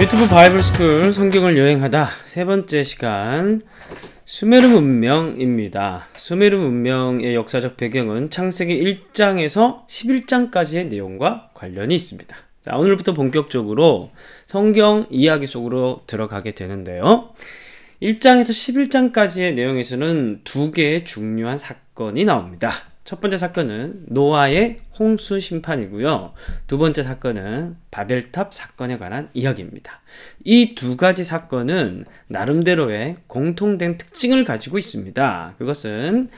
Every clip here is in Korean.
유튜브 바이블 스쿨 성경을 여행하다 세 번째 시간 수메르 문명입니다. 수메르 문명의 역사적 배경은 창세기 1장에서 11장까지의 내용과 관련이 있습니다. 자, 오늘부터 본격적으로 성경 이야기 속으로 들어가게 되는데요. 1장에서 11장까지의 내용에서는 두 개의 중요한 사건이 나옵니다. 첫 번째 사건은 노아의 홍수 심판이고요. 두 번째 사건은 바벨탑 사건에 관한 이야기입니다. 이 두 가지 사건은 나름대로의 공통된 특징을 가지고 있습니다. 그것은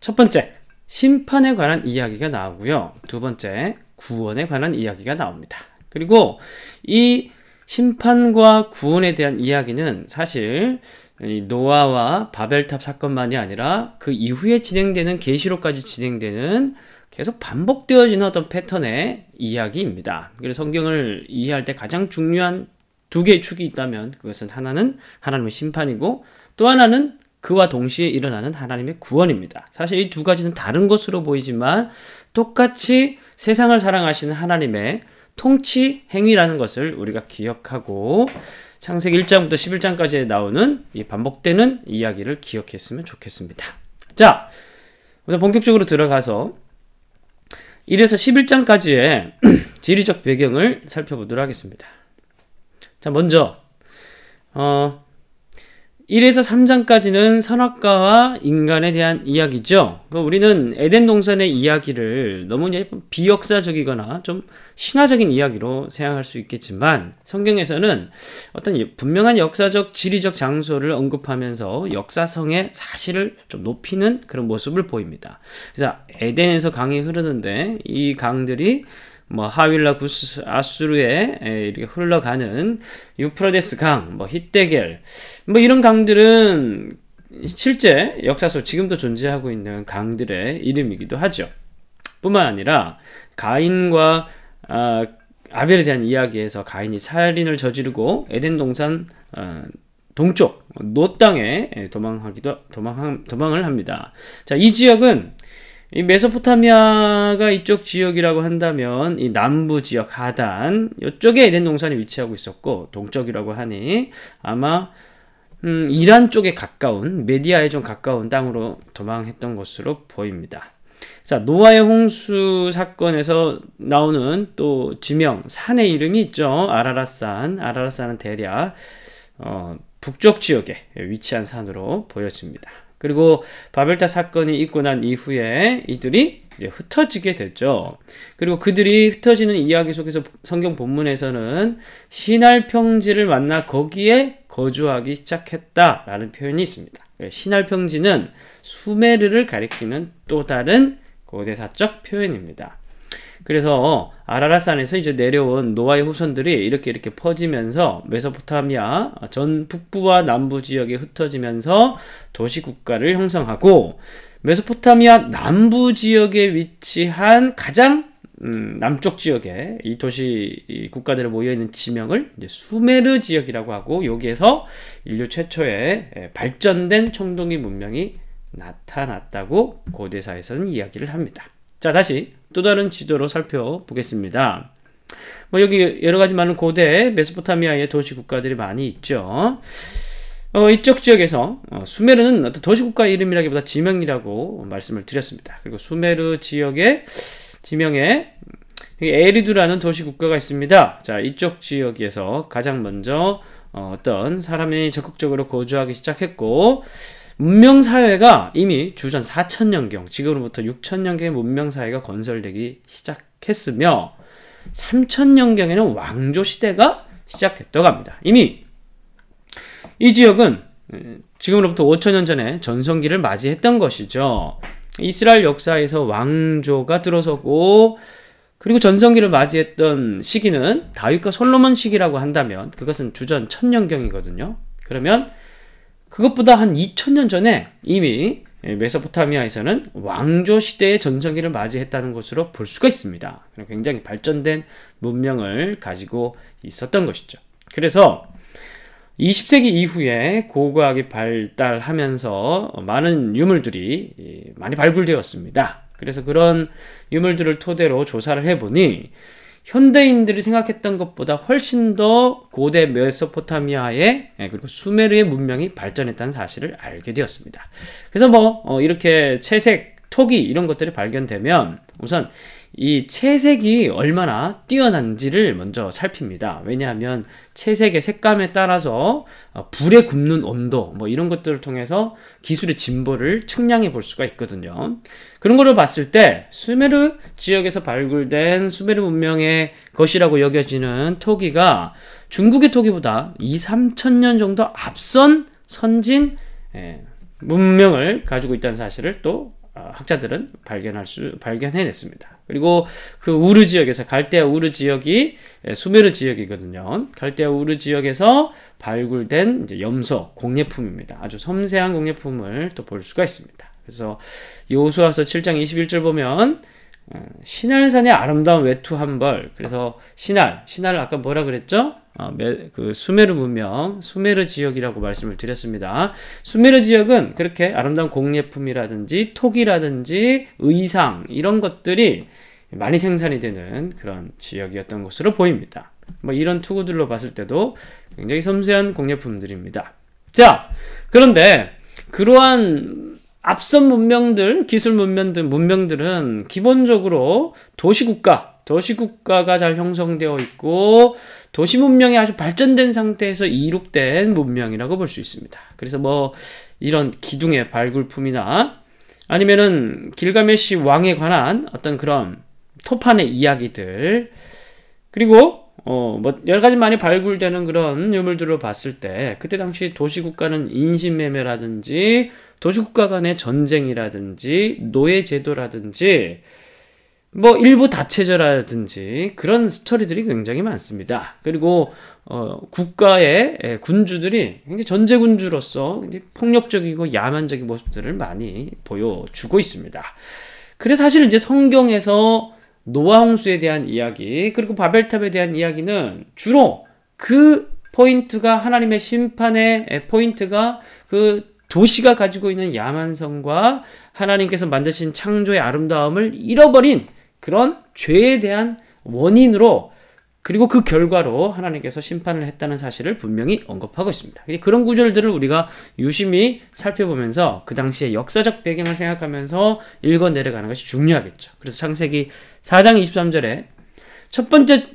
첫 번째, 심판에 관한 이야기가 나오고요. 두 번째, 구원에 관한 이야기가 나옵니다. 그리고 이 심판과 구원에 대한 이야기는 사실 이 노아와 바벨탑 사건만이 아니라 그 이후에 진행되는 계시록까지 진행되는 계속 반복되어지는 어떤 패턴의 이야기입니다. 그래서 성경을 이해할 때 가장 중요한 두 개의 축이 있다면 그것은 하나는 하나님의 심판이고 또 하나는 그와 동시에 일어나는 하나님의 구원입니다. 사실 이 두 가지는 다른 것으로 보이지만 똑같이 세상을 사랑하시는 하나님의 통치 행위라는 것을 우리가 기억하고 창세기 1장부터 11장까지 나오는 이 반복되는 이야기를 기억했으면 좋겠습니다. 자, 오늘 본격적으로 들어가서 1에서 11장까지의 지리적 배경을 살펴보도록 하겠습니다. 자, 먼저 어, 1에서 3장까지는 선악과와 인간에 대한 이야기죠. 그러니까 우리는 에덴 동산의 이야기를 너무 비역사적이거나 좀 신화적인 이야기로 생각할 수 있겠지만 성경에서는 어떤 분명한 역사적 지리적 장소를 언급하면서 역사성의 사실을 좀 높이는 그런 모습을 보입니다. 그래서 에덴에서 강이 흐르는데 이 강들이 뭐 하윌라 구스 아수르에 이렇게 흘러가는 유프라데스 강, 뭐 히데겔, 뭐 이런 강들은 실제 역사 속 지금도 존재하고 있는 강들의 이름이기도 하죠. 뿐만 아니라 가인과 아, 아벨에 대한 이야기에서 가인이 살인을 저지르고 에덴 동산 어, 동쪽 뭐 노 땅에 도망하기도 도망 도망을 합니다. 자, 이 지역은 이 메소포타미아가 이쪽 지역이라고 한다면 이 남부 지역 하단 이쪽에 에덴 동산이 위치하고 있었고 동쪽이라고 하니 아마 음, 이란 쪽에 가까운 메디아에 좀 가까운 땅으로 도망했던 것으로 보입니다. 자 노아의 홍수 사건에서 나오는 또 지명 산의 이름이 있죠 아라라산 아라라산은 대략 어, 북쪽 지역에 위치한 산으로 보여집니다. 그리고 바벨타 사건이 있고 난 이후에 이들이 흩어지게 됐죠. 그리고 그들이 흩어지는 이야기 속에서 성경 본문에서는 신할 평지를 만나 거기에 거주하기 시작했다라는 표현이 있습니다. 신할 평지는 수메르를 가리키는 또 다른 고대사적 표현입니다. 그래서 아라라산에서 이제 내려온 노아의 후손들이 이렇게 이렇게 퍼지면서 메소포타미아 전 북부와 남부 지역에 흩어지면서 도시 국가를 형성하고 메소포타미아 남부 지역에 위치한 가장 음, 남쪽 지역에 이 도시 이국가들에 모여 있는 지명을 수메르 지역이라고 하고 여기에서 인류 최초의 예, 발전된 청동기 문명이 나타났다고 고대사에서는 이야기를 합니다. 자, 다시 또 다른 지도로 살펴보겠습니다. 뭐 여기 여러 가지 많은 고대 메소포타미아의 도시 국가들이 많이 있죠. 어, 이쪽 지역에서 어, 수메르는 어떤 도시 국가 이름이라기보다 지명이라고 말씀을 드렸습니다. 그리고 수메르 지역의 지명에 에리두라는 도시 국가가 있습니다. 자, 이쪽 지역에서 가장 먼저 어, 떤 사람이 적극적으로 거주하기 시작했고 문명 사회가 이미 주전 4천년경 지금으로부터 6천년경에 문명 사회가 건설되기 시작했으며 3천년경에는 왕조 시대가 시작했다고 합니다. 이미 이 지역은 지금으로부터 5천년 전에 전성기를 맞이했던 것이죠. 이스라엘 역사에서 왕조가 들어서고 그리고 전성기를 맞이했던 시기는 다윗과 솔로몬 시기라고 한다면 그것은 주전 천년경이거든요. 그러면 그것보다 한 2000년 전에 이미 메소포타미아에서는 왕조 시대의 전성기를 맞이했다는 것으로 볼 수가 있습니다. 그러니까 굉장히 발전된 문명을 가지고 있었던 것이죠. 그래서 20세기 이후에 고고학이 발달하면서 많은 유물들이 많이 발굴되었습니다. 그래서 그런 유물들을 토대로 조사를 해보니 현대인들이 생각했던 것보다 훨씬 더 고대 메소포타미아의 예, 그리고 수메르의 문명이 발전했다는 사실을 알게 되었습니다. 그래서 뭐 어, 이렇게 채색, 토기 이런 것들이 발견되면 우선 이 채색이 얼마나 뛰어난지를 먼저 살핍니다. 왜냐하면 채색의 색감에 따라서 어, 불에 굽는 온도 뭐 이런 것들을 통해서 기술의 진보를 측량해 볼 수가 있거든요. 그런 걸 봤을 때 수메르 지역에서 발굴된 수메르 문명의 것이라고 여겨지는 토기가 중국의 토기보다 2, 3천 년 정도 앞선 선진 예, 문명을 가지고 있다는 사실을 또 어, 학자들은 발견할 수 발견해냈습니다. 그리고 그 우르 지역에서 갈대아 우르 지역이 예, 수메르 지역이거든요. 갈대아 우르 지역에서 발굴된 이제 염소 공예품입니다. 아주 섬세한 공예품을 또 볼 수가 있습니다. 그래서 여수아서 7장 21절 보면 신할산의 아름다운 외투 한 벌. 그래서 신할, 신할을 아까 뭐라 그랬죠? 어, 그 수메르 문명, 수메르 지역이라고 말씀을 드렸습니다. 수메르 지역은 그렇게 아름다운 공예품이라든지 토기라든지 의상 이런 것들이 많이 생산이 되는 그런 지역이었던 것으로 보입니다. 뭐 이런 투구들로 봤을 때도 굉장히 섬세한 공예품들입니다. 자, 그런데 그러한 앞선 문명들, 기술 문명들, 문명들은 기본적으로 도시국가, 도시국가가 잘 형성되어 있고 도시 문명이 아주 발전된 상태에서 이룩된 문명이라고 볼 수 있습니다. 그래서 뭐 이런 기둥의 발굴품이나 아니면은 길가메시 왕에 관한 어떤 그런 토판의 이야기들 그리고 어, 뭐 여러 가지 많이 발굴되는 그런 유물들을 봤을 때 그때 당시 도시국가는 인신매매라든지 도시국가 간의 전쟁이라든지 노예 제도라든지 뭐 일부 다체제라든지 그런 스토리들이 굉장히 많습니다. 그리고 어, 국가의 예, 군주들이 굉장히 전제군주로서 굉장히 폭력적이고 야만적인 모습들을 많이 보여주고 있습니다. 그래서 사실 이제 성경에서 노아홍수에 대한 이야기 그리고 바벨탑에 대한 이야기는 주로 그 포인트가 하나님의 심판의 예, 포인트가 그 도시가 가지고 있는 야만성과 하나님께서 만드신 창조의 아름다움을 잃어버린 그런 죄에 대한 원인으로 그리고 그 결과로 하나님께서 심판을 했다는 사실을 분명히 언급하고 있습니다. 그런 구절들을 우리가 유심히 살펴보면서 그 당시의 역사적 배경을 생각하면서 읽어 내려가는 것이 중요하겠죠. 그래서 창세기 4장 23절에 첫 번째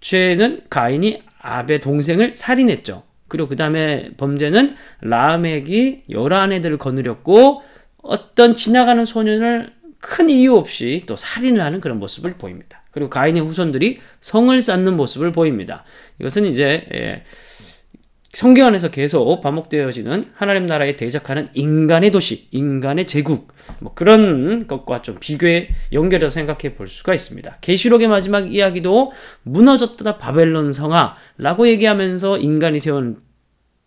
죄는 가인이 아베 동생을 살인했죠. 그리고 그 다음에 범죄는 라멕이 여라한 애들을 거느렸고 어떤 지나가는 소년을 큰 이유 없이 또 살인을 하는 그런 모습을 보입니다. 그리고 가인의 후손들이 성을 쌓는 모습을 보입니다. 이것은 이제 예, 성경 안에서 계속 반복되어지는 하나님 나라에 대적하는 인간의 도시, 인간의 제국 뭐 그런 것과 좀 비교해 연결해서 생각해 볼 수가 있습니다. 계시록의 마지막 이야기도 무너졌다 바벨론 성아라고 얘기하면서 인간이 세운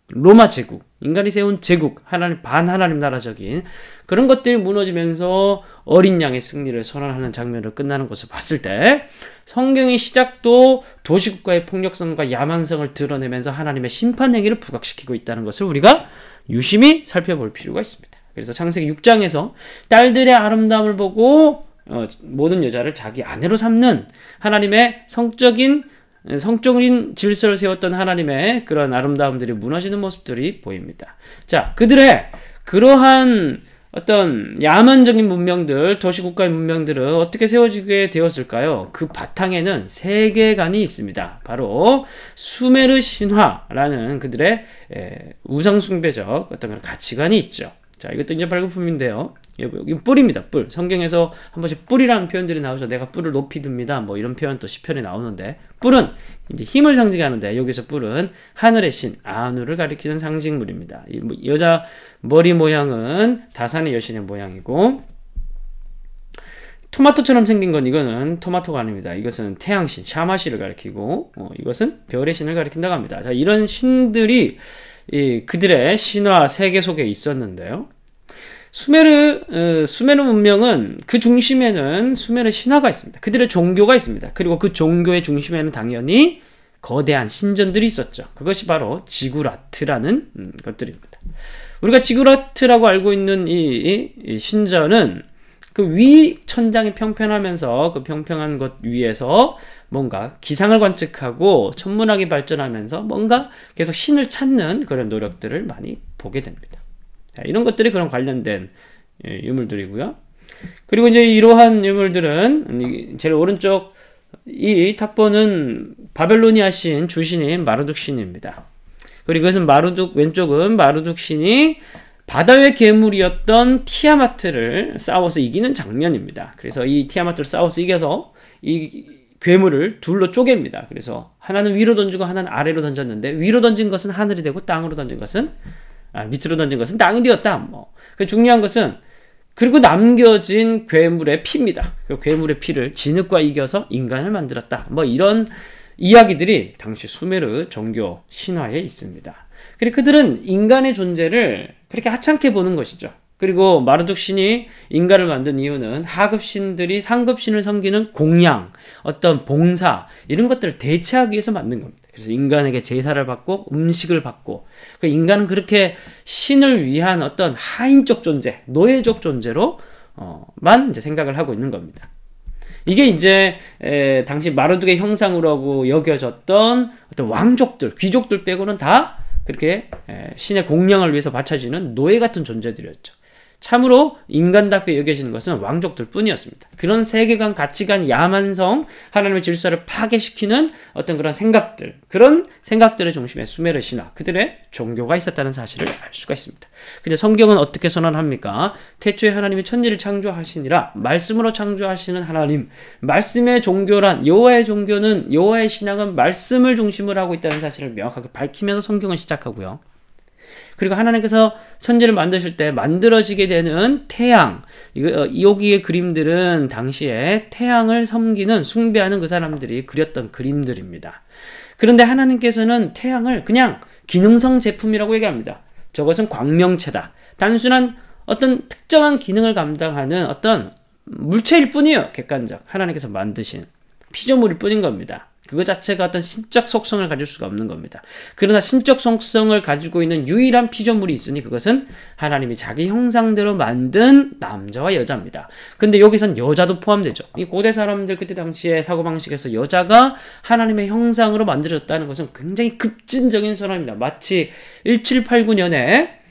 로마 제국, 인간이 세운 제국, 하나님, 반 하나님 나라적인 그런 것들이 무너지면서 어린 양의 승리를 선언하는 장면으로 끝나는 것을 봤을 때 성경의 시작도 도시국가의 폭력성과 야만성을 드러내면서 하나님의 심판 행위를 부각시키고 있다는 것을 우리가 유심히 살펴볼 필요가 있습니다. 그래서 창세기 6장에서 딸들의 아름다움을 보고 어, 모든 여자를 자기 아내로 삼는 하나님의 성적인 성적인 질서를 세웠던 하나님의 그런 아름다움들이 무너지는 모습들이 보입니다. 자, 그들의 그러한 어떤 야만적인 문명들, 도시국가의 문명들은 어떻게 세워지게 되었을까요? 그 바탕에는 세계관이 있습니다. 바로 수메르 신화라는 그들의 우상숭배적 어떤 가치관이 있죠. 자, 이것도 이제 발급품인데요. 예, 뭐 여기 뿔입니다. 뿔. 성경에서 한 번씩 뿔이라는 표현들이 나오죠. 내가 뿔을 높이 듭니다. 뭐 이런 표현 도 시편에 나오는데 뿔은 이제 힘을 상징하는데 여기서 뿔은 하늘의 신 아누를 가리키는 상징물입니다. 뭐 여자 머리 모양은 다산의 여신의 모양이고 토마토처럼 생긴 건 이거는 토마토가 아닙니다. 이것은 태양신 샤마시를 가리키고 어, 이것은 별의 신을 가리킨다고 합니다. 자 이런 신들이 이, 그들의 신화 세계 속에 있었는데요. 수메르 어, 수메르 문명은 그 중심에는 수메르 신화가 있습니다. 그들의 종교가 있습니다. 그리고 그 종교의 중심에는 당연히 거대한 신전들이 있었죠. 그것이 바로 지구라트라는 음, 것들입니다. 우리가 지구라트라고 알고 있는 이, 이 신전은 그 위 천장이 평평하면서 그 평평한 것 위에서 뭔가 기상을 관측하고 천문학이 발전하면서 뭔가 계속 신을 찾는 그런 노력들을 많이 보게 됩니다. 이런 것들이 그런 관련된 예, 유물들이고요. 그리고 이제 이러한 유물들은 제일 오른쪽 이탑보는 바벨로니아 신 주신인 마르둑 신입니다. 그리고 이것은 마르둑 왼쪽은 마르둑 신이 바다의 괴물이었던 티아마트를 싸워서 이기는 장면입니다. 그래서 이 티아마트를 싸워서 이겨서 이 괴물을 둘로 쪼갭니다. 그래서 하나는 위로 던지고 하나는 아래로 던졌는데 위로 던진 것은 하늘이 되고 땅으로 던진 것은 아, 밑으로 던진 것은 땅이 되었다. 뭐. 그 중요한 것은 그리고 남겨진 괴물의 피입니다. 그 괴물의 피를 진흙과 이겨서 인간을 만들었다. 뭐 이런 이야기들이 당시 수메르 종교 신화에 있습니다. 그리고 그들은 인간의 존재를 그렇게 하찮게 보는 것이죠. 그리고 마르둑 신이 인간을 만든 이유는 하급 신들이 상급 신을 섬기는 공양, 어떤 봉사 이런 것들을 대체하기 위해서 만든 겁니다. 그래서 인간에게 제사를 받고 음식을 받고 그 인간은 그렇게 신을 위한 어떤 하인적 존재, 노예적 존재로만 어, 이제 생각을 하고 있는 겁니다. 이게 이제 에, 당시 마르둑의 형상으로 여겨졌던 어떤 왕족들, 귀족들 빼고는 다 그렇게 에, 신의 공양을 위해서 바쳐지는 노예 같은 존재들이었죠. 참으로 인간답게 여겨지는 것은 왕족들 뿐이었습니다. 그런 세계관, 가치관, 야만성, 하나님의 질서를 파괴시키는 어떤 그런 생각들, 그런 생각들의 중심에 수메르 신화, 그들의 종교가 있었다는 사실을 알 수가 있습니다. 근데 성경은 어떻게 선언합니까? 태초에 하나님이 천지를 창조하시니라 말씀으로 창조하시는 하나님, 말씀의 종교란 여호와의 종교는 여호와의 신앙은 말씀을 중심으로 하고 있다는 사실을 명확하게 밝히면서 성경은 시작하고요. 그리고 하나님께서 천지를 만드실 때 만들어지게 되는 태양. 여기의 어, 그림들은 당시에 태양을 섬기는 숭배하는 그 사람들이 그렸던 그림들입니다. 그런데 하나님께서는 태양을 그냥 기능성 제품이라고 얘기합니다. 저것은 광명체다. 단순한 어떤 특정한 기능을 감당하는 어떤 물체일 뿐이요 객관적. 하나님께서 만드신 피조물일 뿐인 겁니다. 그거 자체가 어떤 신적 속성을 가질 수가 없는 겁니다. 그러나 신적 속성을 가지고 있는 유일한 피조물이 있으니 그것은 하나님이 자기 형상대로 만든 남자와 여자입니다. 근데 여기선 여자도 포함되죠. 이 고대 사람들 그때 당시의 사고방식에서 여자가 하나님의 형상으로 만들어졌다는 것은 굉장히 급진적인 사람입니다 마치 1789년에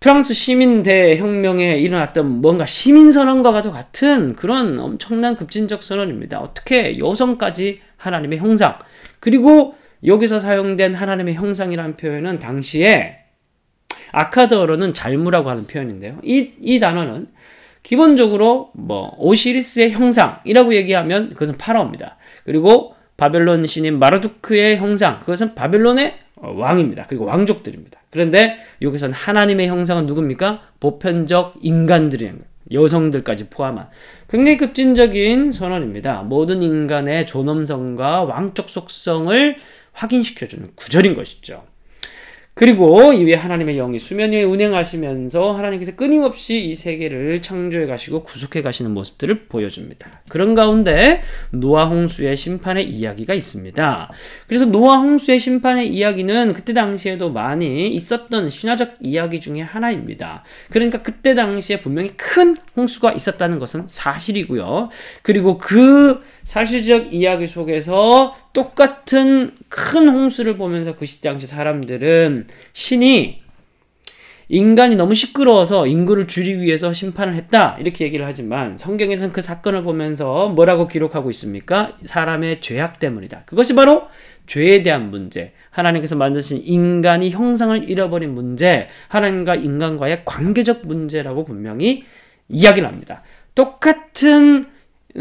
프랑스 시민대혁명에 일어났던 뭔가 시민선언과도 같은 그런 엄청난 급진적 선언입니다. 어떻게 여성까지 하나님의 형상 그리고 여기서 사용된 하나님의 형상이라는 표현은 당시에 아카드어로는 잘무라고 하는 표현인데요. 이, 이 단어는 기본적으로 뭐 오시리스의 형상이라고 얘기하면 그것은 파라오입니다. 그리고 바벨론 신인 마르두크의 형상 그것은 바벨론의 어, 왕입니다. 그리고 왕족들입니다. 그런데 여기서는 하나님의 형상은 누굽니까? 보편적 인간들이라는 거예요. 여성들까지 포함한 굉장히 급진적인 선언입니다. 모든 인간의 존엄성과 왕적 속성을 확인시켜주는 구절인 것이죠. 그리고 이외 하나님의 영이 수면 위에 운행하시면서 하나님께서 끊임없이 이 세계를 창조해 가시고 구속해 가시는 모습들을 보여줍니다. 그런 가운데 노아 홍수의 심판의 이야기가 있습니다. 그래서 노아 홍수의 심판의 이야기는 그때 당시에도 많이 있었던 신화적 이야기 중에 하나입니다. 그러니까 그때 당시에 분명히 큰 홍수가 있었다는 것은 사실이고요. 그리고 그 사실적 이야기 속에서 똑같은 큰 홍수를 보면서 그 당시 사람들은 신이 인간이 너무 시끄러워서 인구를 줄이기 위해서 심판을 했다. 이렇게 얘기를 하지만 성경에서는 그 사건을 보면서 뭐라고 기록하고 있습니까? 사람의 죄악 때문이다. 그것이 바로 죄에 대한 문제. 하나님께서 만드신 인간이 형상을 잃어버린 문제. 하나님과 인간과의 관계적 문제라고 분명히 이야기를 합니다. 똑같은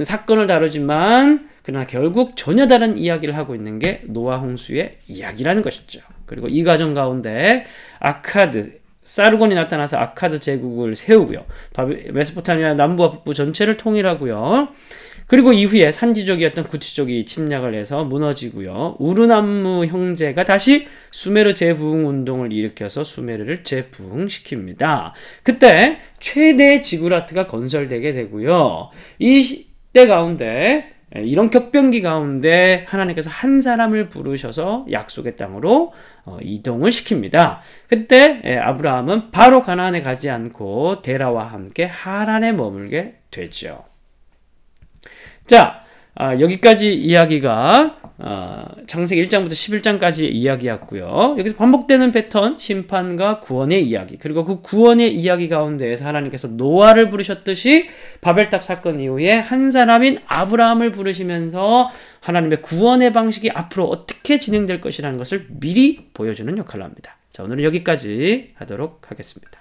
사건을 다루지만 그러나 결국 전혀 다른 이야기를 하고 있는 게 노아 홍수의 이야기라는 것이죠. 그리고 이 과정 가운데 아카드 사르곤이 나타나서 아카드 제국을 세우고요. 메소포타미아 남부와 북부 전체를 통일하고요. 그리고 이후에 산지족이었던 구치족이 침략을 해서 무너지고요. 우르남무 형제가 다시 수메르 재부흥 운동을 일으켜서 수메르를 재부흥시킵니다. 그때 최대 지구라트가 건설되게 되고요. 이때 가운데 예, 이런 격변기 가운데 하나님께서 한 사람을 부르셔서 약속의 땅으로 어, 이동을 시킵니다. 그때 예, 아브라함은 바로 가나안에 가지 않고 데라와 함께 하란에 머물게 되죠. 자, 아, 여기까지 이야기가 어, 창세기 1장부터 1 1장까지 이야기였고요. 여기서 반복되는 패턴, 심판과 구원의 이야기. 그리고 그 구원의 이야기 가운데에서 하나님께서 노아를 부르셨듯이 바벨탑 사건 이후에 한 사람인 아브라함을 부르시면서 하나님의 구원의 방식이 앞으로 어떻게 진행될 것이라는 것을 미리 보여주는 역할을 합니다. 자, 오늘은 여기까지 하도록 하겠습니다.